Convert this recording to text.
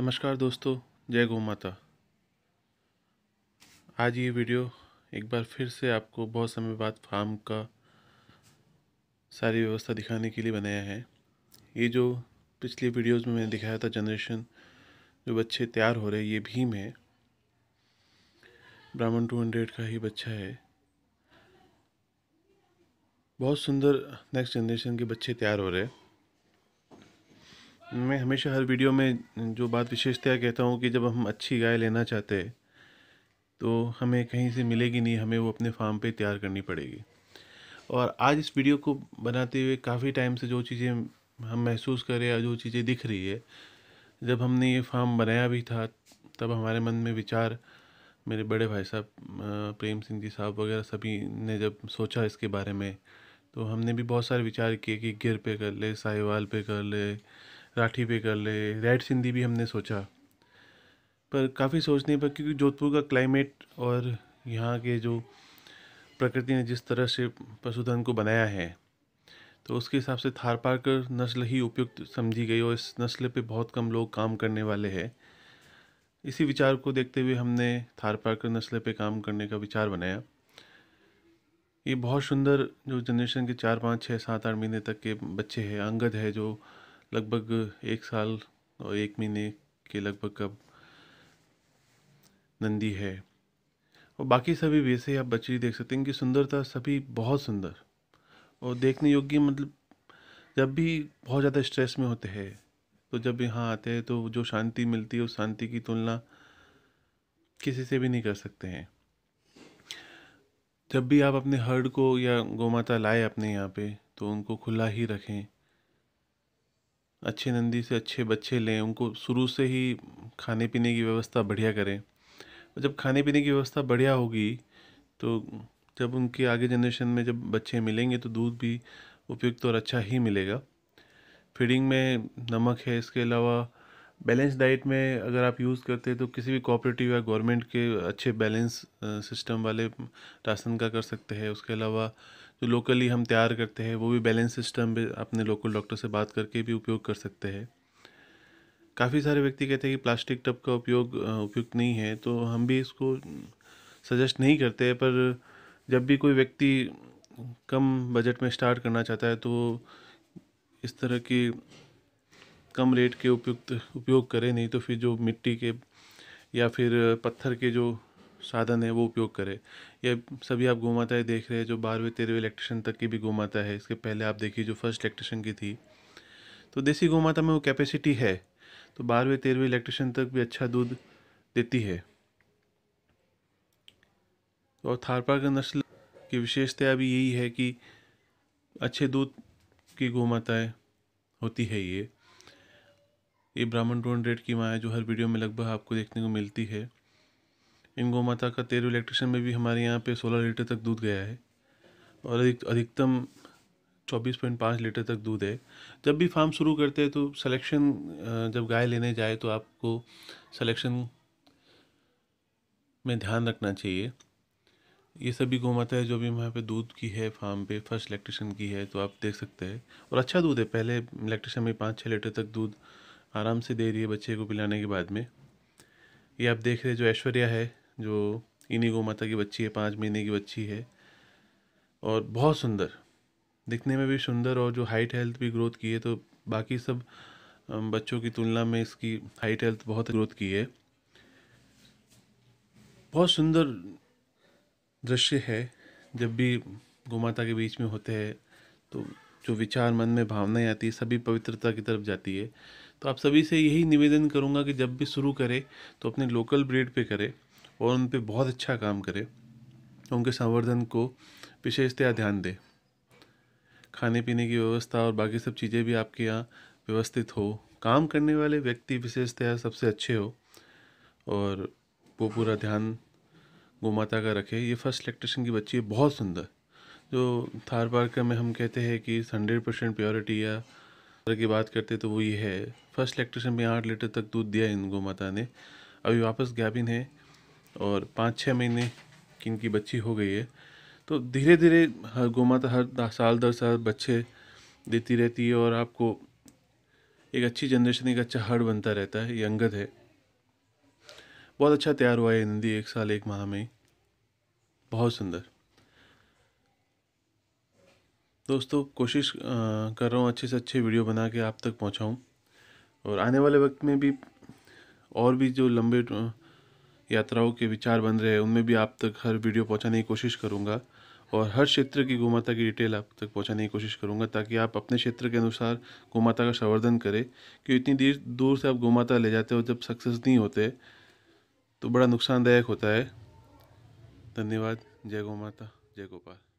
नमस्कार दोस्तों जय गौ माता आज ये वीडियो एक बार फिर से आपको बहुत समय बाद फार्म का सारी व्यवस्था दिखाने के लिए बनाया है ये जो पिछली वीडियोस में मैंने दिखाया था जनरेशन जो बच्चे तैयार हो रहे ये भीम है ब्राह्मण टू हंड्रेड का ही बच्चा है बहुत सुंदर नेक्स्ट जनरेशन के बच्चे तैयार हो रहे हैं मैं हमेशा हर वीडियो में जो बात विशेषतया कहता हूँ कि जब हम अच्छी गाय लेना चाहते हैं तो हमें कहीं से मिलेगी नहीं हमें वो अपने फार्म पे तैयार करनी पड़ेगी और आज इस वीडियो को बनाते हुए काफ़ी टाइम से जो चीज़ें हम महसूस कर रहे हैं जो चीज़ें दिख रही है जब हमने ये फार्म बनाया भी था तब हमारे मन में विचार मेरे बड़े भाई साहब प्रेम सिंह जी साहब वगैरह सभी ने जब सोचा इसके बारे में तो हमने भी बहुत सारे विचार किए कि गिर पे कर ले साहिवाल पे कर ले राठी पे कर ले रेड सिंधी भी हमने सोचा पर काफ़ी सोचने पर क्योंकि जोधपुर का क्लाइमेट और यहाँ के जो प्रकृति ने जिस तरह से पशुधन को बनाया है तो उसके हिसाब से थार पारकर नस्ल ही उपयुक्त समझी गई और इस नस्ल पे बहुत कम लोग काम करने वाले हैं इसी विचार को देखते हुए हमने थार पारकर नस्ल पे काम करने का विचार बनाया ये बहुत सुंदर जो जनरेशन के चार पाँच छः सात आठ महीने तक के बच्चे हैं अंगद है जो लगभग एक साल और एक महीने के लगभग अब नंदी है और बाकी सभी वैसे आप बछड़ी देख सकते हैं इनकी सुंदरता सभी बहुत सुंदर और देखने योग्य मतलब जब भी बहुत ज़्यादा स्ट्रेस में होते हैं तो जब यहाँ आते हैं तो जो शांति मिलती है उस शांति की तुलना किसी से भी नहीं कर सकते हैं जब भी आप अपने हर्ड को या गौमाता लाए अपने यहाँ पे तो उनको खुला ही रखें अच्छे नंदी से अच्छे बच्चे लें उनको शुरू से ही खाने पीने की व्यवस्था बढ़िया करें जब खाने पीने की व्यवस्था बढ़िया होगी तो जब उनके आगे जनरेशन में जब बच्चे मिलेंगे तो दूध भी उपयुक्त और अच्छा ही मिलेगा फीडिंग में नमक है इसके अलावा बैलेंस डाइट में अगर आप यूज़ करते हैं तो किसी भी कोऑपरेटिव या गवर्नमेंट के अच्छे बैलेंस सिस्टम वाले राशन का कर सकते हैं उसके अलावा जो लोकली हम तैयार करते हैं वो भी बैलेंस सिस्टम भी अपने लोकल डॉक्टर से बात करके भी उपयोग कर सकते हैं काफ़ी सारे व्यक्ति कहते हैं कि प्लास्टिक टब का उपयोग उपयुक्त नहीं है तो हम भी इसको सजेस्ट नहीं करते पर जब भी कोई व्यक्ति कम बजट में स्टार्ट करना चाहता है तो इस तरह की कम रेट के उपयुक्त उपयोग करें नहीं तो फिर जो मिट्टी के या फिर पत्थर के जो साधन है वो उपयोग करें यह सभी आप गोमाताएँ देख रहे हैं जो बारहवें तेरहवें इलेक्ट्रिशियन तक की भी गोमाता है इसके पहले आप देखिए जो फर्स्ट इलेक्ट्रिशियन की थी तो देसी गोमाता में वो कैपेसिटी है तो बारहवें तेरहवें इलेक्ट्रिशियन तक भी अच्छा दूध देती है और थारपारकर नस्ल की विशेषता अभी यही है कि अच्छे दूध की गोमाताएँ होती है ये ये ब्राह्मण टोन रेड की माँ है जो हर वीडियो में लगभग आपको देखने को मिलती है इन गौ माता का तेरह इलेक्ट्रिशन में भी हमारे यहाँ पे सोलह लीटर तक दूध गया है और अधिक अधिकतम चौबीस पॉइंट पाँच लीटर तक दूध है जब भी फार्म शुरू करते हैं तो सिलेक्शन जब गाय लेने जाए तो आपको सिलेक्शन में ध्यान रखना चाहिए ये सभी गौ माता है जो भी वहाँ पे दूध की है फार्म पे फर्स्ट इलेक्ट्रिशन की है तो आप देख सकते हैं और अच्छा दूध है पहले इलेक्ट्रिशन में पाँच छः लीटर तक दूध आराम से दे रही है बच्चे को पिलाने के बाद में ये आप देख रहे जो ऐश्वर्या है जो इन्हीं गौ माता की बच्ची है पाँच महीने की बच्ची है और बहुत सुंदर दिखने में भी सुंदर और जो हाइट हेल्थ भी ग्रोथ की है तो बाकी सब बच्चों की तुलना में इसकी हाइट हेल्थ बहुत ग्रोथ की है बहुत सुंदर दृश्य है जब भी गौ माता के बीच में होते हैं तो जो विचार मन में भावनाएं आती है सभी पवित्रता की तरफ जाती है तो आप सभी से यही निवेदन करूँगा कि जब भी शुरू करें तो अपने लोकल ब्रीड पे करें और उन पर बहुत अच्छा काम करे तो उनके संवर्धन को विशेषतया ध्यान दे खाने पीने की व्यवस्था और बाकी सब चीज़ें भी आपके यहाँ व्यवस्थित हो काम करने वाले व्यक्ति विशेषतया सबसे अच्छे हो और वो पूरा ध्यान माता का रखे ये फर्स्ट इलेक्ट्रिशन की बच्ची है बहुत सुंदर जो थार पार्क में हम कहते हैं कि हंड्रेड परसेंट प्योरिटी या की बात करते तो वो ये है फर्स्ट इलेक्ट्रिशन में आठ लीटर तक दूध दिया इन गौ माता ने अभी वापस गैबिन है और पाँच छः महीने की इनकी बच्ची हो गई है तो धीरे धीरे हर गोमाता हर साल दर साल बच्चे देती रहती है और आपको एक अच्छी जनरेशन एक अच्छा हर्ड बनता रहता है ये अंगद है बहुत अच्छा तैयार हुआ है नंदी एक साल एक माह में बहुत सुंदर दोस्तों कोशिश कर रहा हूँ अच्छे से अच्छे वीडियो बना के आप तक पहुँचाऊँ और आने वाले वक्त में भी और भी जो लंबे यात्राओं के विचार बन रहे हैं उनमें भी आप तक हर वीडियो पहुंचाने की कोशिश करूंगा और हर क्षेत्र की गोमाता की डिटेल आप तक पहुंचाने की कोशिश करूंगा ताकि आप अपने क्षेत्र के अनुसार गोमाता का संवर्धन करें कि इतनी देर दूर से आप गोमाता ले जाते हो जब सक्सेस नहीं होते तो बड़ा नुकसानदायक होता है धन्यवाद जय गो माता जय गोपाल